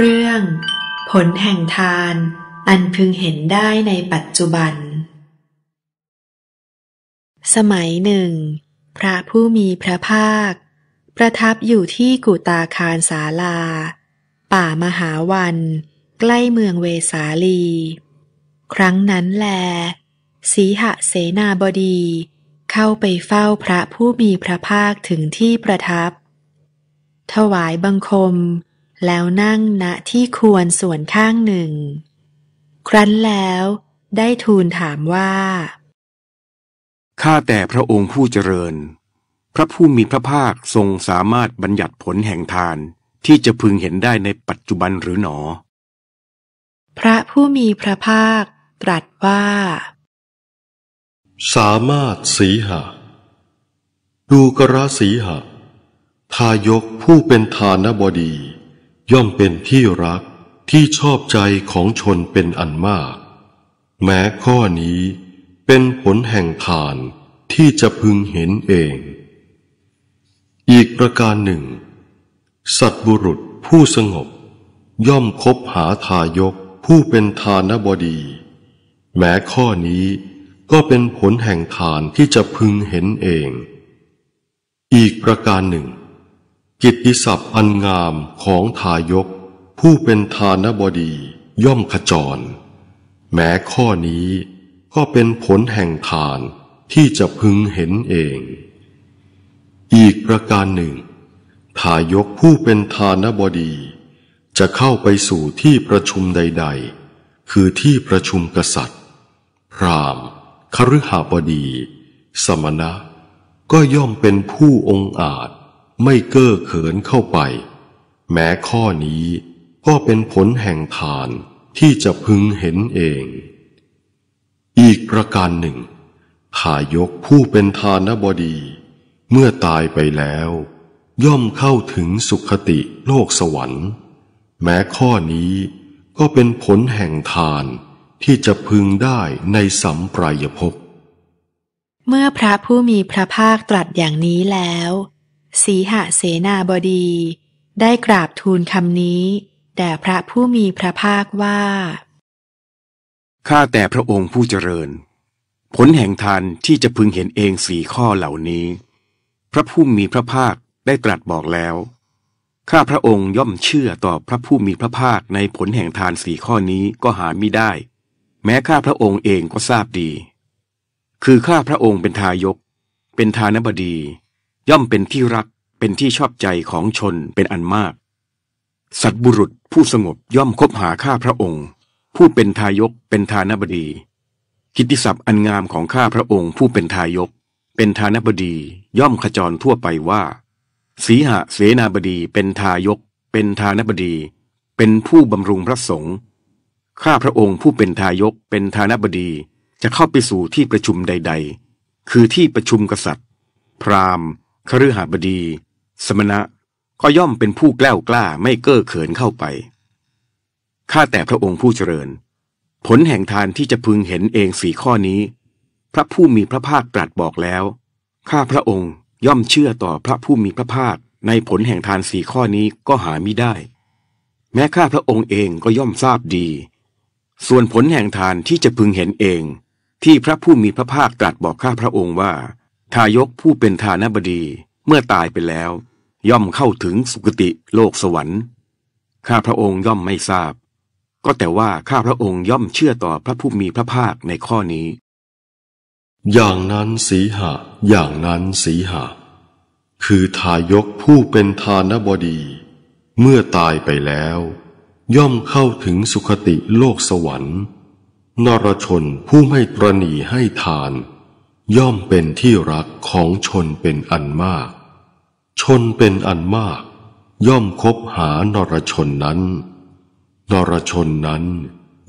เรื่องผลแห่งทานอันพึงเห็นได้ในปัจจุบัน สมัยหนึ่ง พระผู้มีพระภาค ประทับอยู่ที่กุตาคารสาลา ป่ามหาวัน ใกล้เมืองเวสาลี ครั้งนั้นแล สีหเสนาบดี เข้าไปเฝ้าพระผู้มีพระภาคถึงที่ประทับ ถวายบังคมแล้วนั่งณที่ควรส่วนข้างหนึ่ง ครั้นแล้วได้ทูลถามว่า ข้าแต่พระองค์ผู้เจริญ พระผู้มีพระภาคทรงสามารถบัญญัติผลแห่งทานที่จะพึงเห็นได้ในปัจจุบันหรือหนอ พระผู้มีพระภาคตรัสว่า สามารถสีหะ ดูกระสีหะ ทายกผู้เป็นทานบดีย่อมเป็นที่รักที่ชอบใจของชนเป็นอันมาก แม้ข้อนี้เป็นผลแห่งทานที่จะพึงเห็นเอง อีกประการหนึ่ง สัตบุรุษผู้สงบ ย่อมคบหาทายกผู้เป็นทานบดี แม้ข้อนี้ก็เป็นผลแห่งทานที่จะพึงเห็นเอง อีกประการหนึ่งกิตติศัพท์อันงามของทายกผู้เป็นทานบดีย่อมขจร แม้ข้อนี้ก็เป็นผลแห่งทานที่จะพึงเห็นเอง อีกประการหนึ่ง ทายกผู้เป็นทานบดีจะเข้าไปสู่ที่ประชุมใดๆ คือที่ประชุมกษัตริย์ พรามคฤหบดี สมณะ ก็ย่อมเป็นผู้องอาจไม่เก้อเขินเข้าไป แม้ข้อนี้ก็เป็นผลแห่งทานที่จะพึงเห็นเอง อีกประการหนึ่ง้ายกผู้เป็นทานบดี เมื่อตายไปแล้ว ย่อมเข้าถึงสุขติโลกสวรรค์ แม้ข้อนี้ก็เป็นผลแห่งทานที่จะพึงได้ในสัมปรายภพ เมื่อพระผู้มีพระภาคตรัสอย่างนี้แล้วสีหเสนาบดี ได้กราบทูลคำนี้แด่พระผู้มีพระภาคว่า ข้าแต่พระองค์ผู้เจริญ ผลแห่งทานที่จะพึงเห็นเองสี่ข้อเหล่านี้ พระผู้มีพระภาคได้ตรัสบอกแล้ว ข้าพระองค์ย่อมเชื่อต่อพระผู้มีพระภาคในผลแห่งทานสี่ข้อนี้ก็หาไม่ได้ แม้ข้าพระองค์เองก็ทราบดี คือข้าพระองค์เป็นทายก เป็นทานบดีย่อมเป็นที่รัก เป็นที่ชอบใจของชนเป็นอันมาก สัตบุรุษผู้สงบย่อมคบหาข้าพระองค์ ผู้เป็นทายกเป็นทานบดี กิติศัพท์อันงามของข้าพระองค์ผู้เป็นทายก เป็นทานบดีย่อมขจรทั่วไปว่า สีหะเสนาบดีเป็นทายก เป็นทานบดี เป็นผู้บำรุงพระสงฆ์ข้าพระองค์ผู้เป็นทายก เป็นทานบดีจะเข้าไปสู่ที่ประชุมใด ๆ คือที่ประชุมกษัตริย์ พราหมณ์คฤหบดี สมณะก็ย่อมเป็นผู้กล้ากล้าไม่เก้อเขินเข้าไป ข้าแต่พระองค์ผู้เจริญ ผลแห่งทานที่จะพึงเห็นเองสีข้อนี้ พระผู้มีพระภาคตรัสบอกแล้ว ข้าพระองค์ย่อมเชื่อต่อพระผู้มีพระภาคในผลแห่งทานสีข้อนี้ก็หาไม่ได้ แม้ข้าพระองค์เองก็ย่อมทราบดี ส่วนผลแห่งทานที่จะพึงเห็นเอง ที่พระผู้มีพระภาคตรัสบอกข้าพระองค์ว่าทายกผู้เป็นทานบดีเมื่อตายไปแล้ว ย่อมเข้าถึงสุคติโลกสวรรค์ ข้าพระองค์ย่อมไม่ทราบ ก็แต่ว่าข้าพระองค์ย่อมเชื่อต่อพระผู้มีพระภาคในข้อนี้ อย่างนั้นสีหะ อย่างนั้นสีหะ คือทายกผู้เป็นทานบดี เมื่อตายไปแล้ว ย่อมเข้าถึงสุคติโลกสวรรค์ นรชนผู้ไม่ประนีให้ทานย่อมเป็นที่รักของชนเป็นอันมาก ชนเป็นอันมาก ย่อมคบหานรชนนั้น นรชนนั้น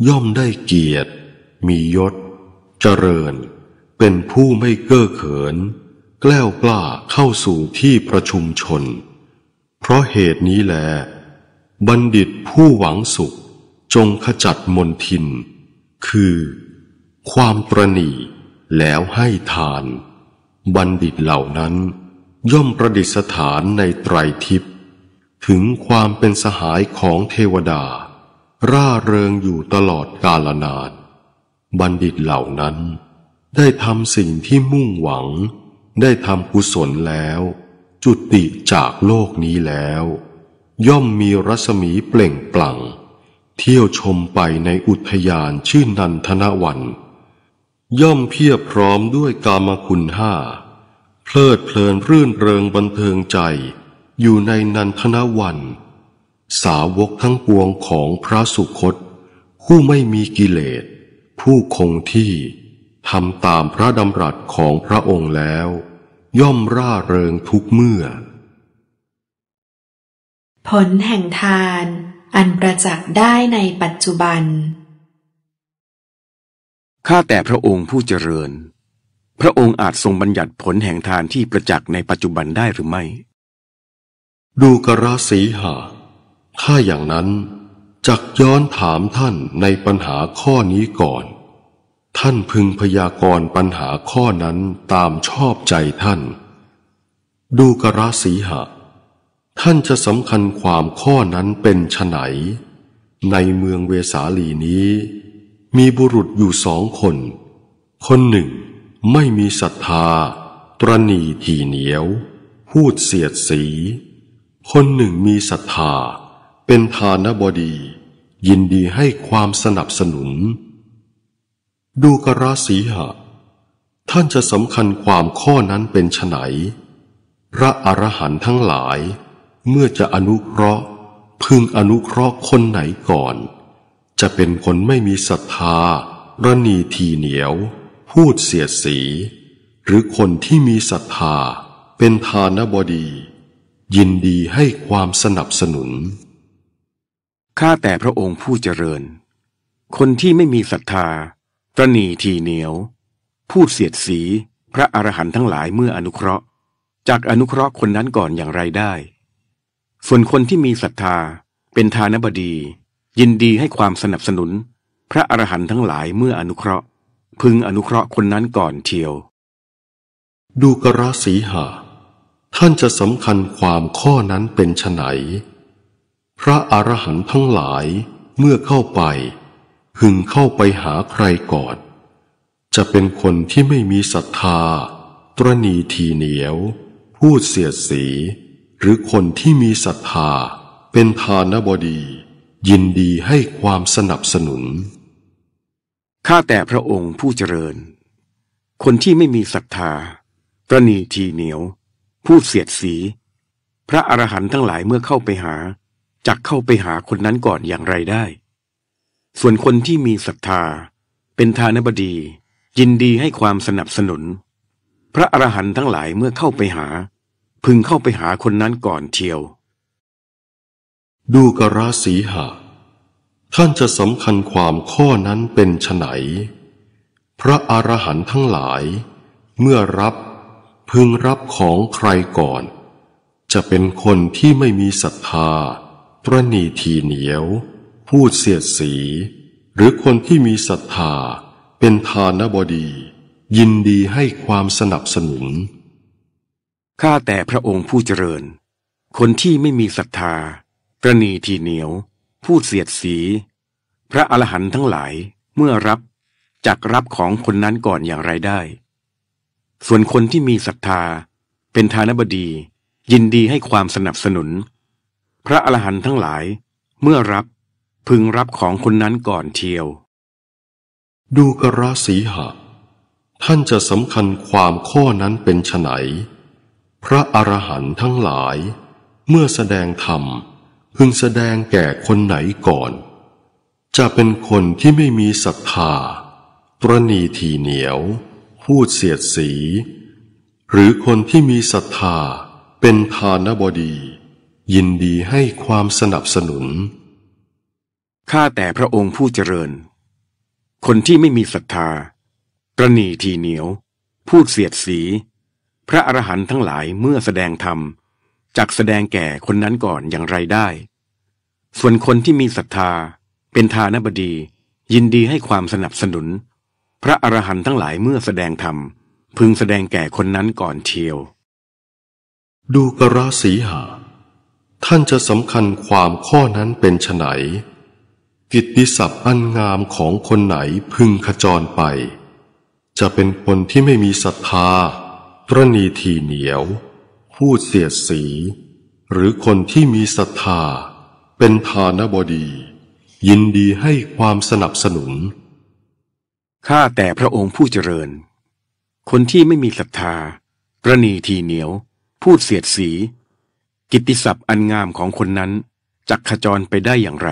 ย่อมได้เกียรติ มียศ เจริญ เป็นผู้ไม่เก้อเขิน แกล้วกล้าเข้าสู่ที่ประชุมชน เพราะเหตุนี้แล บัณฑิตผู้หวังสุขจงขจัดมนทิน คือ ความประนีแล้วให้ทาน บัณฑิตเหล่านั้น ย่อมประดิษฐานในไตรทิพย์ถึงความเป็นสหายของเทวดา ร่าเริงอยู่ตลอดกาลนานบัณฑิตเหล่านั้น ได้ทำสิ่งที่มุ่งหวัง ได้ทำกุศลแล้ว จุติจากโลกนี้แล้ว ย่อมมีรัศมีเปล่งปลั่ง เที่ยวชมไปในอุทยานชื่อนันทนวันย่อมเพียบพร้อมด้วยกามคุณห้าเพลิดเพลินรื่นเริงบันเทิงใจ อยู่ในนันทนาวัน สาวกทั้งปวงของพระสุคตผู้ไม่มีกิเลส ผู้คงที่ทำตามพระดำรัสของพระองค์แล้ว ย่อมร่าเริงทุกเมื่อ ผลแห่งทานอันประจักษ์ได้ในปัจจุบันข้าแต่พระองค์ผู้เจริญ พระองค์อาจทรงบัญญัติผลแห่งทานที่ประจักษ์ในปัจจุบันได้หรือไม่ ดูกราสีหาถ้าอย่างนั้น จักย้อนถามท่านในปัญหาข้อนี้ก่อน ท่านพึงพยากรณ์ปัญหาข้อนั้นตามชอบใจท่าน ดูกราสีหะ ท่านจะสำคัญความข้อนั้นเป็นไฉนในเมืองเวสาลีนี้มีบุรุษอยู่สองคน คนหนึ่งไม่มีศรัทธา ตรณีทีเหนียวพูดเสียดสี คนหนึ่งมีศรัทธา เป็นทานบดี ยินดีให้ความสนับสนุน ดูกราสีหะ ท่านจะสำคัญความข้อนั้นเป็นไฉนพระอรหันต์ทั้งหลาย เมื่อจะอนุเคราะห์พึงอนุเคราะห์คนไหนก่อนจะเป็นคนไม่มีศรัทธาระนีทีเหนียว พูดเสียดสี หรือคนที่มีศรัทธา เป็นทานบดี ยินดีให้ความสนับสนุน ข้าแต่พระองค์ผู้เจริญ คนที่ไม่มีศรัทธาตระนีทีเหนียว พูดเสียดสี พระอรหันต์ทั้งหลายเมื่ออนุเคราะห์ จากอนุเคราะห์คนนั้นก่อนอย่างไรได้ ส่วนคนที่มีศรัทธา เป็นทานบดียินดีให้ความสนับสนุนพระอรหันต์ทั้งหลายเมื่ออนุเคราะห์พึงอนุเคราะห์คนนั้นก่อนเทียว ดูกระสีหา ท่านจะสำคัญความข้อนั้นเป็นไหนพระอรหันต์ทั้งหลายเมื่อเข้าไป พึงเข้าไปหาใครก่อน จะเป็นคนที่ไม่มีศรัทธา ตรณีทีเหนียว พูดเสียดสี หรือคนที่มีศรัทธาเป็นทานบดียินดีให้ความสนับสนุน ข้าแต่พระองค์ผู้เจริญ คนที่ไม่มีศรัทธาประนีทีเหนียวพูดเสียดสี พระอรหันต์ทั้งหลายเมื่อเข้าไปหาจักเข้าไปหาคนนั้นก่อนอย่างไรได้ ส่วนคนที่มีศรัทธา เป็นทานบดี ยินดีให้ความสนับสนุน พระอรหันต์ทั้งหลายเมื่อเข้าไปหา พึงเข้าไปหาคนนั้นก่อนเทียวดูกราสีหะ ท่านจะสำคัญความข้อนั้นเป็นไนพระอรหันต์ทั้งหลาย เมื่อรับพึงรับของใครก่อน จะเป็นคนที่ไม่มีศรัทธาตรณีทีเหนียว พูดเสียดสี หรือคนที่มีศรัทธา เป็นทานบดี ยินดีให้ความสนับสนุน ข้าแต่พระองค์ผู้เจริญ คนที่ไม่มีศรัทธารณีทีเหนียวพูดเสียดสี พระอรหันต์ทั้งหลายเมื่อรับจักรับของคนนั้นก่อนอย่างไรได้ ส่วนคนที่มีศรัทธาเป็นทานบดี ยินดีให้ความสนับสนุน พระอรหันต์ทั้งหลาย เมื่อรับพึงรับของคนนั้นก่อนเทียว ดูกระสีหะ ท่านจะสำคัญความข้อนั้นเป็นไฉนพระอรหันต์ทั้งหลายเมื่อแสดงธรรมพึงแสดงแก่คนไหนก่อน จะเป็นคนที่ไม่มีศรัทธา ตรณีทีเหนียว พูดเสียดสี หรือคนที่มีศรัทธา เป็นทานบดี ยินดีให้ความสนับสนุน ข้าแต่พระองค์ผู้เจริญ คนที่ไม่มีศรัทธา ตรณีทีเหนียว พูดเสียดสี พระอรหันต์ทั้งหลายเมื่อแสดงธรรมจักแสดงแก่คนนั้นก่อนอย่างไรได้ ส่วนคนที่มีศรัทธา เป็นทานบดี ยินดีให้ความสนับสนุน พระอรหันต์ทั้งหลายเมื่อแสดงธรรม พึงแสดงแก่คนนั้นก่อนเทียว ดูกราสีหาท่านจะสำคัญความข้อนั้นเป็นไฉนกิตติศัพท์อันงามของคนไหนพึงขจรไป จะเป็นคนที่ไม่มีศรัทธาตรณีทีเหนียวผู้เสียดสี หรือคนที่มีศรัทธา เป็นทานบดี ยินดีให้ความสนับสนุนข้าแต่พระองค์ผู้เจริญ คนที่ไม่มีศรัทธาประนีทีเหนียว พูดเสียดสี กิตติศัพท์อันงามของคนนั้นจักขจรไปได้อย่างไร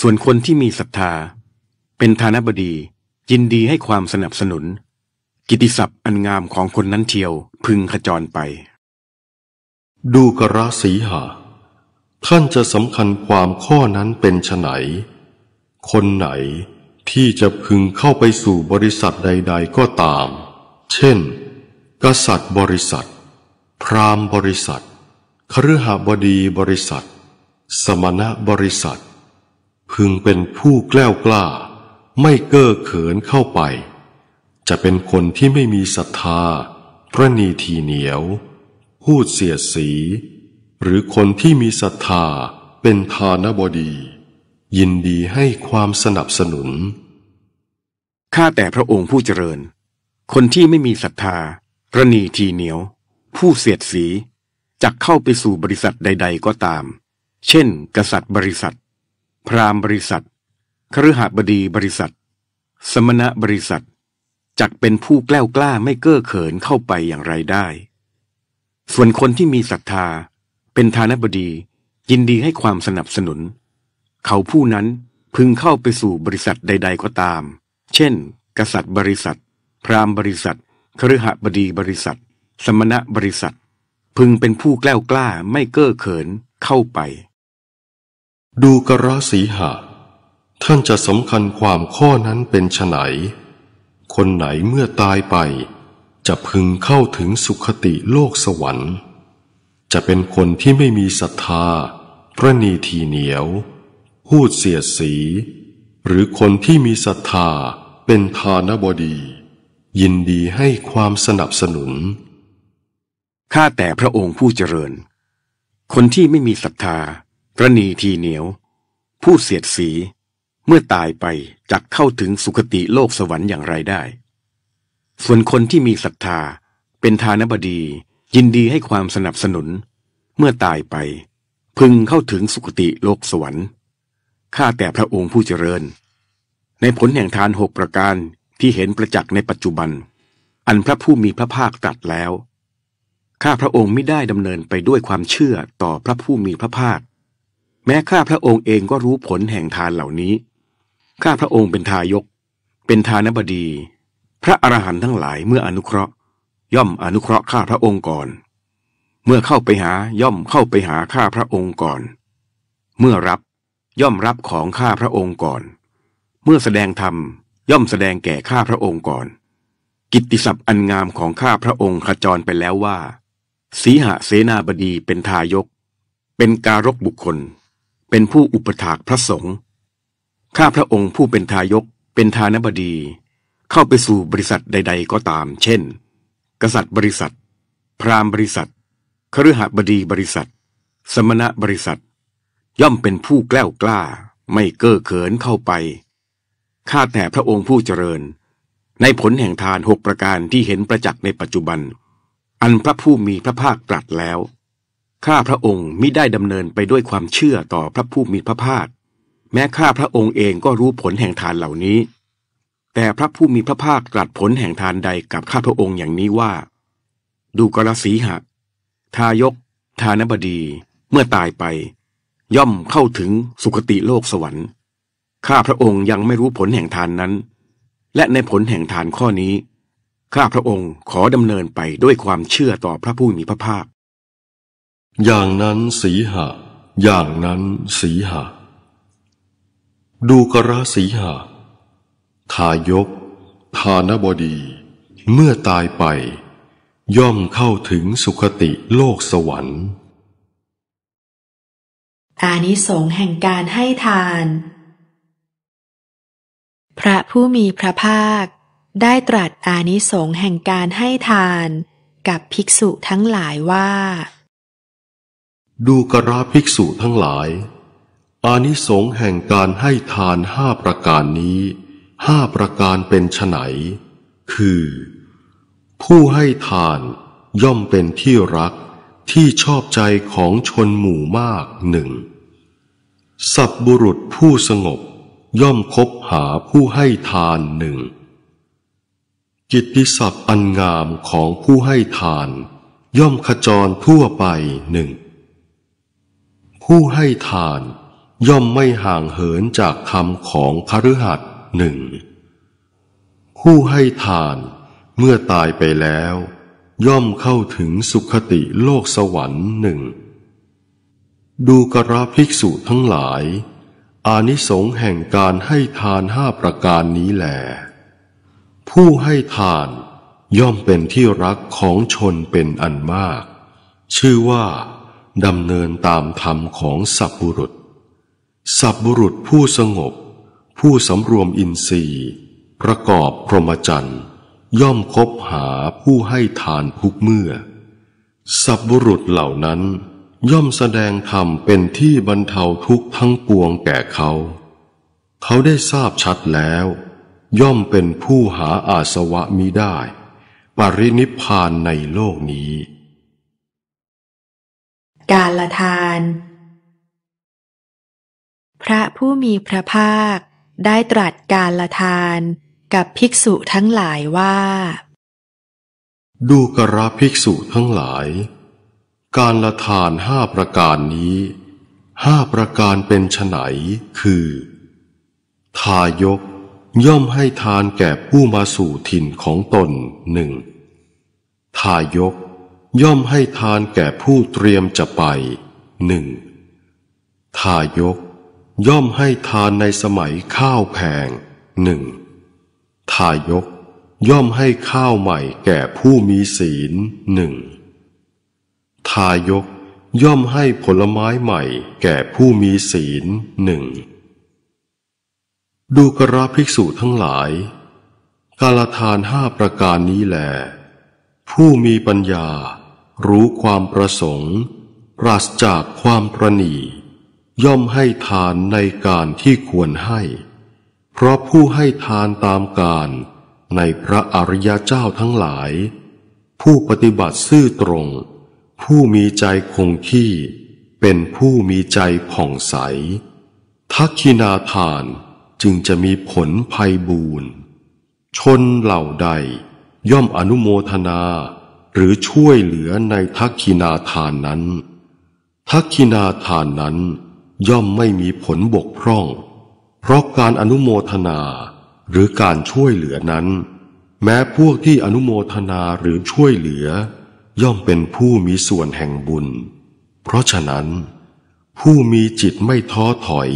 ส่วนคนที่มีศรัทธา เป็นทานบดียินดีให้ความสนับสนุน กิตติศัพท์อันงามของคนนั้นเทียวพึงขจรไปดูกระสีหาท่านจะสำคัญความข้อนั้นเป็นไฉนคนไหนที่จะพึงเข้าไปสู่บริษัทใดๆก็ตาม เช่น กษัตริย์บริษัท พราหมณ์บริษัทคฤหบดีบริษัท สมณะบริษัท พึงเป็นผู้แกล้วกล้า ไม่เก้อเขินเข้าไป จะเป็นคนที่ไม่มีศรัทธา พระนีทีเหนียวพูดเสียดสีหรือคนที่มีศรัทธาเป็นทานบดี ยินดีให้ความสนับสนุน ข้าแต่พระองค์ผู้เจริญ คนที่ไม่มีศรัทธากรณีทีเหนียว ผู้เสียดสีจะเข้าไปสู่บริษัทใด ๆ ก็ตาม เช่น กษัตริย์บริษัท พราหมณ์บริษัทคฤหบดีบริษัท สมณะบริษัทจักเป็นผู้แกล้วกล้าไม่เก้อเขินเข้าไปอย่างไรได้ส่วนคนที่มีศรัทธา เป็นทานบดี ยินดีให้ความสนับสนุน เขาผู้นั้นพึงเข้าไปสู่บริษัทใด ๆ ก็ตาม เช่น กษัตริย์บริษัท พราหมณ์บริษัทครหบดีบริษัท สมณะบริษัท พึงเป็นผู้แกล้วกล้าไม่เก้อเขินเข้าไป ดูกระสีหะท่านจะสำคัญความข้อนั้นเป็นไฉนคนไหนเมื่อตายไปจะพึงเข้าถึงสุขติโลกสวรรค์ จะเป็นคนที่ไม่มีศรัทธาพระนีทีเหนียวพูดเสียดสี หรือคนที่มีศรัทธาเป็นทานบดี ยินดีให้ความสนับสนุนข้าแต่พระองค์ผู้เจริญ คนที่ไม่มีศรัทธาพระนีทีเหนียวพูดเสียดสีเมื่อตายไปจักเข้าถึงสุคติโลกสวรรค์อย่างไรได้ส่วนคนที่มีศรัทธาเป็นทานบดียินดีให้ความสนับสนุน เมื่อตายไป พึงเข้าถึงสุคติโลกสวรรค์ข้าแต่พระองค์ผู้เจริญ ในผลแห่งทานหกประการที่เห็นประจักษ์ในปัจจุบัน อันพระผู้มีพระภาคตรัสแล้ว ข้าพระองค์ไม่ได้ดำเนินไปด้วยความเชื่อต่อพระผู้มีพระภาค แม้ข้าพระองค์เองก็รู้ผลแห่งทานเหล่านี้ ข้าพระองค์เป็นทายก เป็นทานบดีพระอรหันต์ทั้งหลายเมื่ออนุเคราะห์ย่อมอนุเคราะห์ข้าพระองค์ก่อนเมื่อเข้าไปหาย่อมเข้าไปหาข้าพระองค์ก่อน เมื่อรับย่อมรับของข้าพระองค์ก่อน เมื่อแสดงธรรมย่อมแสดงแก่ข้าพระองค์ก่อน กิตติศัพท์อันงามของข้าพระองค์ขจรไปแล้วว่า สีหะเสนาบดีเป็นทายก เป็นการกบุคคล เป็นผู้อุปถากพระสงฆ์ข้าพระองค์ผู้เป็นทายก เป็นทานบดีเข้าไปสู่บริษัทใดๆก็ตาม เช่น กษัตริย์บริษัท พราหมณ์บริษัท คฤหบดีบริษัท สมณะบริษัท ย่อมเป็นผู้แกล้วกล้าไม่เก้อเขินเข้าไป ข้าแต่พระองค์ผู้เจริญ ในผลแห่งทานหกประการที่เห็นประจักษ์ในปัจจุบัน อันพระผู้มีพระภาคตรัสแล้ว ข้าพระองค์มิได้ดำเนินไปด้วยความเชื่อต่อพระผู้มีพระภาคแม้ข้าพระองค์เองก็รู้ผลแห่งทานเหล่านี้แต่พระผู้มีพระภาคตรัสผลแห่งทานใดกับข้าพระองค์อย่างนี้ว่า ดูกรสีหะทายก ทานบดีเมื่อตายไป ย่อมเข้าถึงสุคติโลกสวรรค์ ข้าพระองค์ยังไม่รู้ผลแห่งทานนั้น และในผลแห่งทานข้อนี้ ข้าพระองค์ขอดำเนินไปด้วยความเชื่อต่อพระผู้มีพระภาค อย่างนั้นสีหะ อย่างนั้นสีหะ ดูกรสีหะทายกทานบดี เมื่อตายไป ย่อมเข้าถึงสุคติโลกสวรรค์ อานิสงส์แห่งการให้ทาน พระผู้มีพระภาคได้ตรัสอานิสงส์แห่งการให้ทานกับภิกษุทั้งหลายว่า ดูกราภิกษุทั้งหลาย อานิสงส์แห่งการให้ทานห้าประการนี้ห้าประการเป็นไนคือ ผู้ให้ทานย่อมเป็นที่รักที่ชอบใจของชนหมู่มากหนึ่งสับบุรุษผู้สงบย่อมคบหาผู้ให้ทานหนึ่ง กิตติศัพท์อันงามของผู้ให้ทาน ย่อมขจรทั่วไปหนึ่ง ผู้ให้ทานย่อมไม่ห่างเหินจากคำของคฤหัสถ์หนึ่งผู้ให้ทานเมื่อตายไปแล้ว ย่อมเข้าถึงสุขติโลกสวรรค์หนึ่ง ดูกราภิกษุทั้งหลาย อานิสงส์แห่งการให้ทานห้าประการนี้แหล ผู้ให้ทานย่อมเป็นที่รักของชนเป็นอันมาก ชื่อว่าดำเนินตามธรรมของสัพบุรุษ สัพบุรุษผู้สงบผู้สำรวมอินทรีย์ประกอบพรหมจรรย์ ย่อมคบหาผู้ให้ทานทุกเมื่อ สับบุรุษเหล่านั้น ย่อมแสดงธรรมเป็นที่บรรเทาทุกทั้งปวงแก่เขา เขาได้ทราบชัดแล้ว ย่อมเป็นผู้หาอาสวะมิได้ ปรินิพานในโลกนี้ การละทาน พระผู้มีพระภาคได้ตรัสการละทานกับภิกษุทั้งหลายว่า ดูกระภิกษุทั้งหลาย การละทานห้าประการนี้ ห้าประการเป็นไฉนคือ ทายกย่อมให้ทานแก่ผู้มาสู่ถิ่นของตนหนึ่ง ทายกย่อมให้ทานแก่ผู้เตรียมจะไปหนึ่งทายกย่อมให้ทานในสมัยข้าวแพงหนึ่งทายก ย่อมให้ข้าวใหม่แก่ผู้มีศีลหนึ่งทายกย่อมให้ผลไม้ใหม่แก่ผู้มีศีลหนึ่งดูกราภิกษุทั้งหลายกาลทานห้าประการนี้แหลผู้มีปัญญา รู้ความประสงค์ปราศจากความประนีย่อมให้ทานในการที่ควรให้ เพราะผู้ให้ทานตามการในพระอริยเจ้าทั้งหลาย ผู้ปฏิบัติซื่อตรง ผู้มีใจคงที่เป็นผู้มีใจผ่องใสทักขินาทานจึงจะมีผลภัยบูนชนเหล่าใดย่อมอนุโมทนาหรือช่วยเหลือในทักขินาทานนั้นทักขินาทานนั้นย่อมไม่มีผลบกพร่อง เพราะการอนุโมทนาหรือการช่วยเหลือนั้น แม้พวกที่อนุโมทนาหรือช่วยเหลือ ย่อมเป็นผู้มีส่วนแห่งบุญ เพราะฉะนั้น ผู้มีจิตไม่ท้อถอย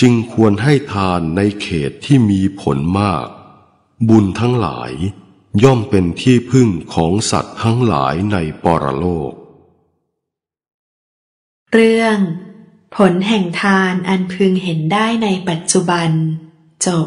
จึงควรให้ทานในเขตที่มีผลมาก บุญทั้งหลายย่อมเป็นที่พึ่งของสัตว์ทั้งหลายในปรโลก เรื่องผลแห่งทานอันพึงเห็นได้ในปัจจุบัน จบ